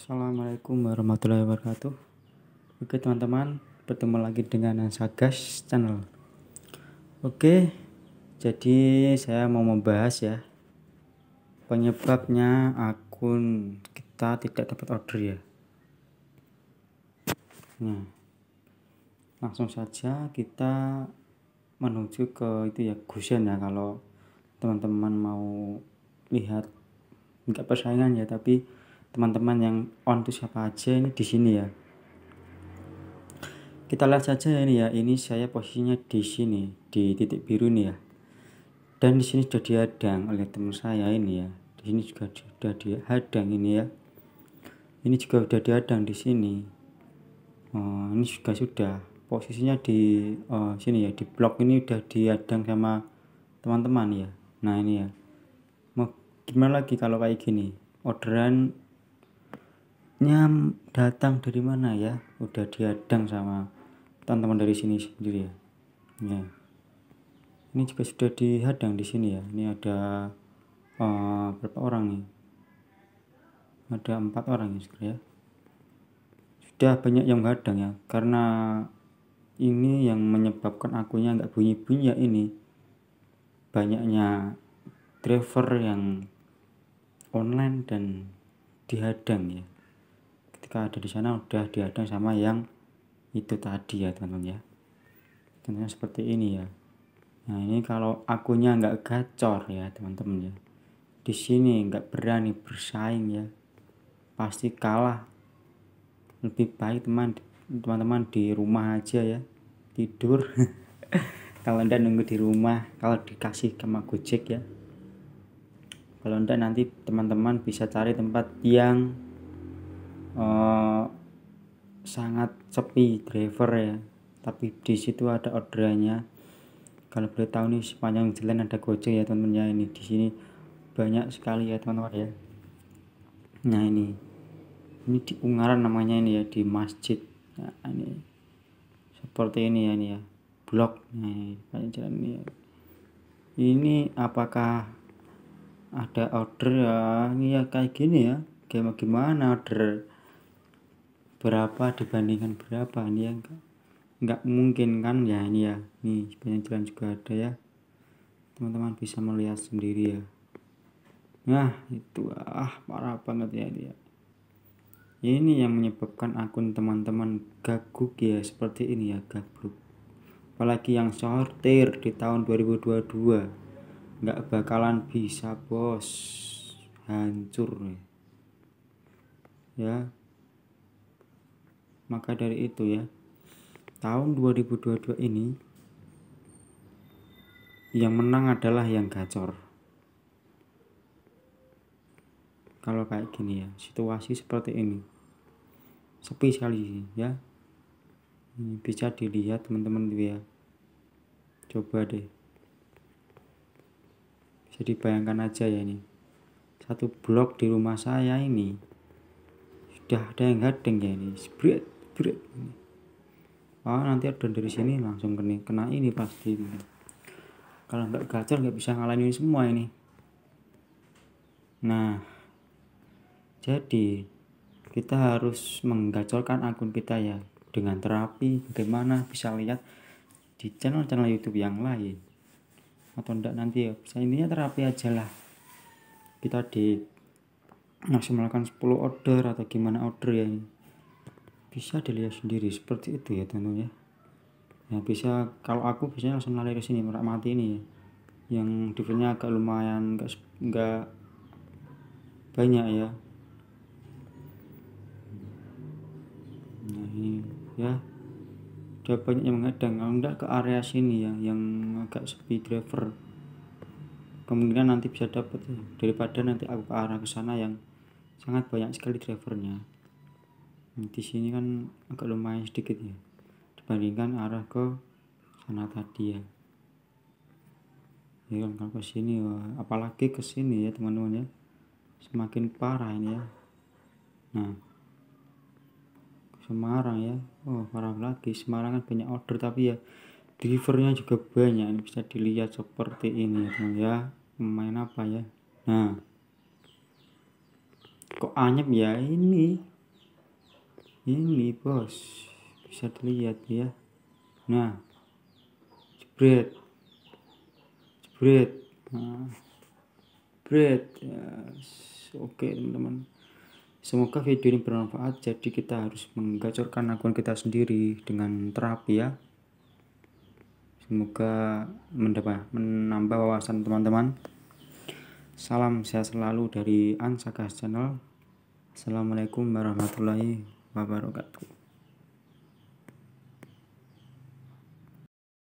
Assalamualaikum warahmatullahi wabarakatuh Oke teman-teman Bertemu lagi dengan Sagas Channel Oke Jadi saya mau membahas ya Penyebabnya akun kita tidak dapat order ya Nah Langsung saja kita Menuju ke itu ya Gusen ya kalau teman-teman mau Lihat nggak persaingan ya tapi teman-teman yang on itu siapa aja ini di sini ya kita lihat saja ini ya ini saya posisinya di sini di titik biru nih ya dan di sini sudah dihadang oleh teman saya ini ya di sini juga sudah dihadang ini ya ini juga sudah dihadang di sini oh, ini juga sudah posisinya di oh, sini ya di blok ini sudah dihadang sama teman-teman ya nah ini ya mau gimana lagi kalau kayak gini orderan nyam datang dari mana ya udah diadang sama teman-teman dari sini sendiri ya ya ini juga sudah dihadang di sini ya ini ada uh, berapa orang nih ada empat orang ya ya sudah banyak yang hadang ya karena ini yang menyebabkan akunya nggak bunyi-bunyi ya ini banyaknya driver yang online dan dihadang ya ketika ada di sana udah diadang sama yang itu tadi ya teman-teman ya tentunya seperti ini ya nah ini kalau akunya nggak gacor ya teman-teman ya di sini nggak berani bersaing ya pasti kalah lebih baik teman teman-teman di rumah aja ya tidur kalau anda nunggu di rumah kalau dikasih sama gojek ya kalau anda nanti teman-teman bisa cari tempat yang Eh, sangat sepi driver ya tapi di situ ada orderannya kalau boleh tahu nih sepanjang jalan ada gojek ya teman-teman ya ini di sini banyak sekali ya teman-teman ya nah ini ini di Ungaran namanya ini ya di masjid nah, ini seperti ini ya ini ya blok nah ini banyak jalan ini ya. ini apakah ada order ya ini ya kayak gini ya gimana gimana order berapa dibandingkan berapa ini ya enggak nggak mungkin kan ya ini ya nih sepanjang jalan juga ada ya teman-teman bisa melihat sendiri ya nah itu ah parah banget ya dia ya. ini yang menyebabkan akun teman-teman gaguk ya seperti ini ya gabruk apalagi yang sortir di tahun 2022 nggak bakalan bisa bos hancur ya, ya maka dari itu ya, tahun 2022 ini yang menang adalah yang gacor. Kalau kayak gini ya, situasi seperti ini. Sepi sekali ya. Ini bisa dilihat teman-teman ya. Coba deh. bisa dibayangkan aja ya ini. Satu blok di rumah saya ini sudah ada yang gading ya ini. spread Wah ah nanti ada dari sini langsung kena kena ini pasti kalau nggak gacor nggak bisa ngalahin ini semua ini nah jadi kita harus menggacorkan akun kita ya dengan terapi bagaimana bisa lihat di channel-channel YouTube yang lain atau enggak nanti ya bisa intinya terapi aja lah kita di maksimalkan 10 order atau gimana order ya bisa dilihat sendiri seperti itu ya tentunya ya bisa kalau aku biasanya langsung lari ke sini merak mati ini yang difference agak lumayan enggak enggak banyak ya nah ini ya udah banyak yang mengadang kalau enggak ke area sini ya yang agak sepi driver kemungkinan nanti bisa dapat ya daripada nanti aku ke arah ke sana yang sangat banyak sekali drivernya di sini kan agak lumayan sedikit ya dibandingkan arah ke sana tadi ya ya kan kalau ke sini ya apalagi ke sini ya teman-teman ya semakin parah ini ya nah Semarang ya oh parah lagi Semarang kan banyak order tapi ya drivernya juga banyak ini bisa dilihat seperti ini ya teman ya main apa ya nah kok anyep ya ini ini bos bisa terlihat ya nah jebret jebret nah, jebret yes. oke okay, teman-teman semoga video ini bermanfaat jadi kita harus menggacorkan akun kita sendiri dengan terapi ya semoga mendapat menambah wawasan teman-teman salam sehat selalu dari Ansaka Channel Assalamualaikum warahmatullahi wabarakatuh